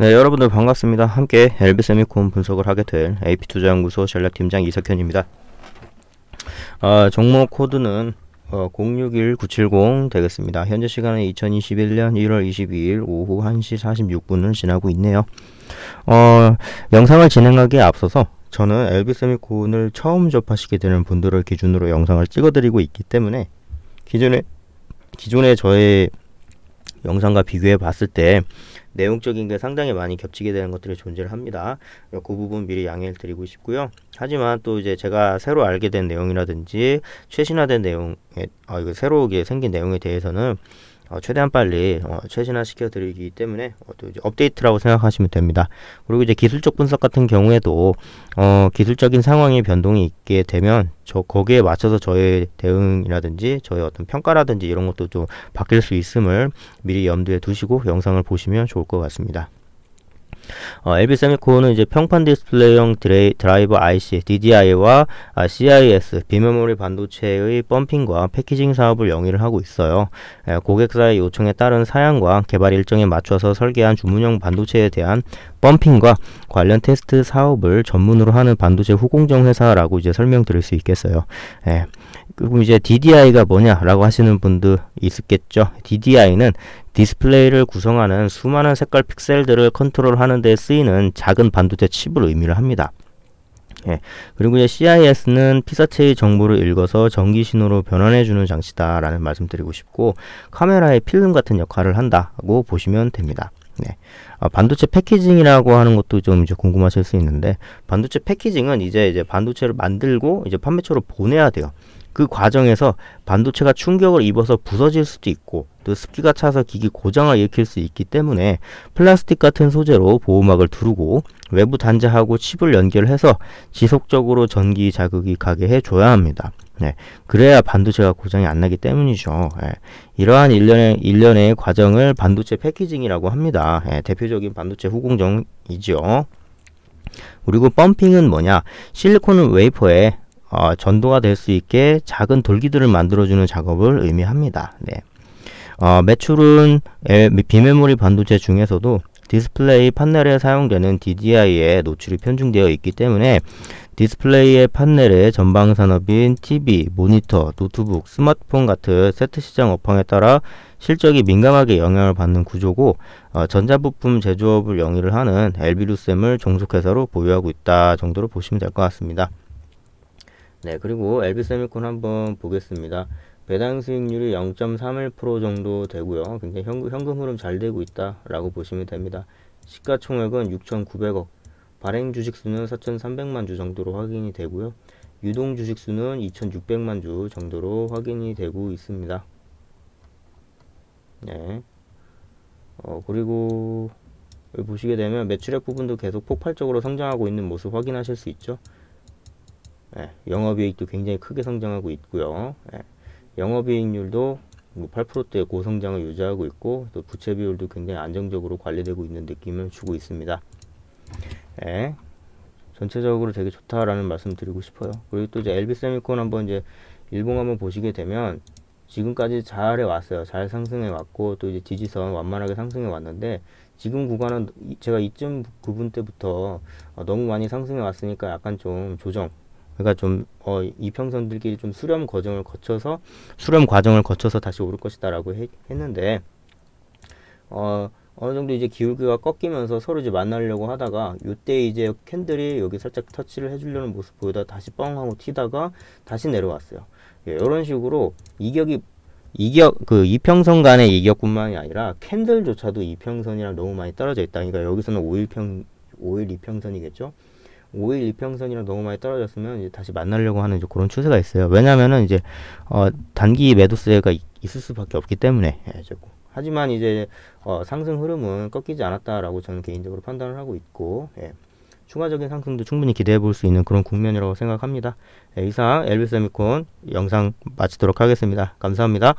네, 여러분들 반갑습니다. 함께 엘비 세미콘 분석을 하게 될 AP투자연구소 전략팀장 이석현입니다. 아, 종목 코드는 어, 061970 되겠습니다. 현재 시간은 2021년 1월 22일 오후 1시 46분을 지나고 있네요. 어, 영상을 진행하기에 앞서서 저는 엘비 세미콘을 처음 접하시게 되는 분들을 기준으로 영상을 찍어드리고 있기 때문에 기존에 기존에 저의 영상과 비교해 봤을 때 내용적인 게 상당히 많이 겹치게 되는 것들이 존재를 합니다. 그 부분 미리 양해를 드리고 싶고요. 하지만 또 이제 제가 새로 알게 된 내용이라든지 최신화된 내용에 아 이거 새로 게 생긴 내용에 대해서는 어, 최대한 빨리 어, 최신화 시켜드리기 때문에 어, 또 이제 업데이트라고 생각하시면 됩니다. 그리고 이제 기술적 분석 같은 경우에도 어, 기술적인 상황의 변동이 있게 되면 저 거기에 맞춰서 저의 대응이라든지 저의 어떤 평가라든지 이런 것도 좀 바뀔 수 있음을 미리 염두에 두시고 영상을 보시면 좋을 것 같습니다. 어, l b 미코어는 이제 평판 디스플레이형 드레이, 드라이버 IC, DDI와 아, CIS, 비메모리 반도체의 펌핑과 패키징 사업을 영위를 하고 있어요. 예, 고객사의 요청에 따른 사양과 개발 일정에 맞춰서 설계한 주문형 반도체에 대한 펌핑과 관련 테스트 사업을 전문으로 하는 반도체 후공정 회사라고 이제 설명드릴 수 있겠어요. 예. 그럼 이제 DDI가 뭐냐라고 하시는 분도 있겠죠. DDI는 디스플레이를 구성하는 수많은 색깔 픽셀들을 컨트롤하는 데 쓰이는 작은 반도체 칩을 의미를 합니다. 예, 그리고 이제 CIS는 피사체의 정보를 읽어서 전기 신호로 변환해주는 장치다라는 말씀드리고 싶고 카메라의 필름 같은 역할을 한다고 보시면 됩니다. 네. 아, 반도체 패키징이라고 하는 것도 좀 이제 궁금하실 수 있는데 반도체 패키징은 이제 이제 반도체를 만들고 이제 판매처로 보내야 돼요. 그 과정에서 반도체가 충격을 입어서 부서질 수도 있고 또 습기가 차서 기기 고장을 일으킬 수 있기 때문에 플라스틱 같은 소재로 보호막을 두르고 외부 단자하고 칩을 연결해서 지속적으로 전기 자극이 가게 해줘야 합니다. 네, 그래야 반도체가 고장이 안 나기 때문이죠. 예, 이러한 일련의, 일련의 과정을 반도체 패키징이라고 합니다. 예, 대표적인 반도체 후공정이죠 그리고 펌핑은 뭐냐? 실리콘은 웨이퍼에 어, 전도가 될 수 있게 작은 돌기들을 만들어주는 작업을 의미합니다. 네. 어, 매출은 비메모리 반도체 중에서도 디스플레이 판넬에 사용되는 DDI에 노출이 편중되어 있기 때문에 디스플레이의 판넬의 전방 산업인 TV, 모니터, 노트북, 스마트폰 같은 세트 시장 업황에 따라 실적이 민감하게 영향을 받는 구조고 어, 전자부품 제조업을 영위를 하는 엘비루셈을 종속회사로 보유하고 있다 정도로 보시면 될 것 같습니다. 네, 그리고 엘비세미콘 한번 보겠습니다. 배당 수익률이 0.31% 정도 되고요. 굉장히 현금, 현금 흐름 잘 되고 있다라고 보시면 됩니다. 시가총액은 6,900억, 발행 주식수는 4,300만 주 정도로 확인이 되고요. 유동 주식수는 2,600만 주 정도로 확인이 되고 있습니다. 네. 어, 그리고 보시게 되면 매출액 부분도 계속 폭발적으로 성장하고 있는 모습 확인하실 수 있죠. 예, 영업이익도 굉장히 크게 성장하고 있고요. 예, 영업이익률도 8%대 뭐 고성장을 유지하고 있고 또 부채 비율도 굉장히 안정적으로 관리되고 있는 느낌을 주고 있습니다. 예, 전체적으로 되게 좋다라는 말씀 드리고 싶어요. 그리고 또 이제 엘비세미콘 한번 이제 일봉 한번 보시게 되면 지금까지 잘 해왔어요. 잘 상승해 왔고 또 이제 지지선 완만하게 상승해 왔는데 지금 구간은 제가 이쯤 구분 때부터 어, 너무 많이 상승해 왔으니까 약간 좀 조정 그러니까 좀 어, 이평선들끼리 좀 수렴 과정을 거쳐서 수렴 과정을 거쳐서 다시 오를 것이다라고 했는데 어, 어느 정도 이제 기울기가 꺾이면서 서로 이제 만나려고 하다가 이때 이제 캔들이 여기 살짝 터치를 해주려는 모습 보이다 다시 뻥 하고 튀다가 다시 내려왔어요. 예, 이런 식으로 이격이 이격 그 이평선 간의 이격뿐만이 아니라 캔들조차도 이평선이랑 너무 많이 떨어져 있다. 그러니까 여기서는 오일평오일 이평선이겠죠. 5일 이평선이랑 너무 많이 떨어졌으면 이제 다시 만나려고 하는 이제 그런 추세가 있어요. 왜냐면은 이제 어 단기 매도세가 있, 을 수밖에 없기 때문에 예, 뭐. 하지만 이제 어 상승 흐름은 꺾이지 않았다라고 저는 개인적으로 판단을 하고 있고 예. 추가적인 상승도 충분히 기대해 볼 수 있는 그런 국면이라고 생각합니다. 예, 이상 엘비스 세미콘 영상 마치도록 하겠습니다. 감사합니다.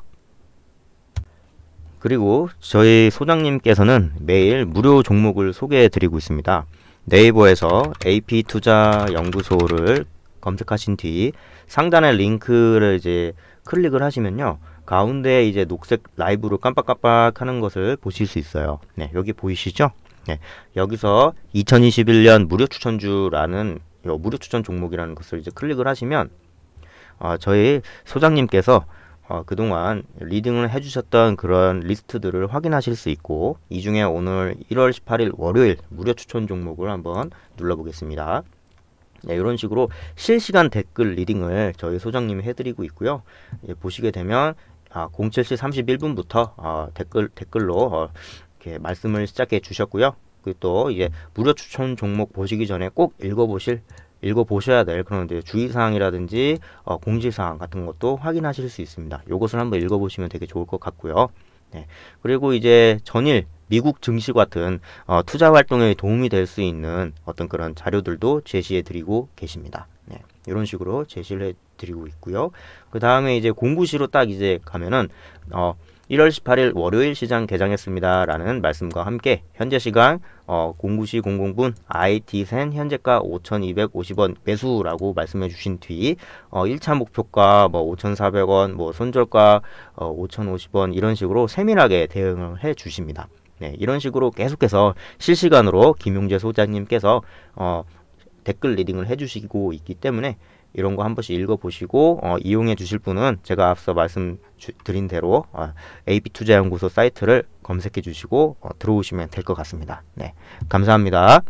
그리고 저희 소장님께서는 매일 무료 종목을 소개해 드리고 있습니다. 네이버에서 AP투자연구소를 검색하신 뒤 상단의 링크를 이제 클릭을 하시면요. 가운데 이제 녹색 라이브로 깜빡깜빡 하는 것을 보실 수 있어요. 네, 여기 보이시죠? 네, 여기서 2021년 무료 추천주라는 무료 추천 종목이라는 것을 이제 클릭을 하시면 어, 저희 소장님께서 어, 그동안 리딩을 해주셨던 그런 리스트들을 확인하실 수 있고 이 중에 오늘 1월 18일 월요일 무료 추천 종목을 한번 눌러보겠습니다. 네, 이런 식으로 실시간 댓글 리딩을 저희 소장님이 해드리고 있고요. 예, 보시게 되면 아, 07시 31분부터 어, 댓글 댓글로 어, 이렇게 말씀을 시작해 주셨고요. 그리고 또 이제 무료 추천 종목 보시기 전에 꼭 읽어보실 읽어보셔야 될 그런 이제 주의사항이라든지 어, 공지사항 같은 것도 확인하실 수 있습니다. 이것을 한번 읽어보시면 되게 좋을 것 같고요. 네. 그리고 이제 전일 미국 증시 같은 어, 투자 활동에 도움이 될 수 있는 어떤 그런 자료들도 제시해 드리고 계십니다. 네. 이런 식으로 제시를 해 드리고 있고요. 그 다음에 이제 공구시로 딱 이제 가면은 어, 1월 18일 월요일 시장 개장했습니다. 라는 말씀과 함께 현재 시간 어, 09시 00분 IT센 현재가 5,250원 매수라고 말씀해 주신 뒤 어, 1차 목표가 뭐 5,400원, 뭐 손절가 어, 5,050원 이런 식으로 세밀하게 대응을 해 주십니다. 네, 이런 식으로 계속해서 실시간으로 김용재 소장님께서 어, 댓글 리딩을 해주시고 있기 때문에 이런 거 한 번씩 읽어보시고 어, 이용해 주실 분은 제가 앞서 말씀드린 대로 어, AB투자연구소 사이트를 검색해 주시고 어, 들어오시면 될 것 같습니다. 네, 감사합니다.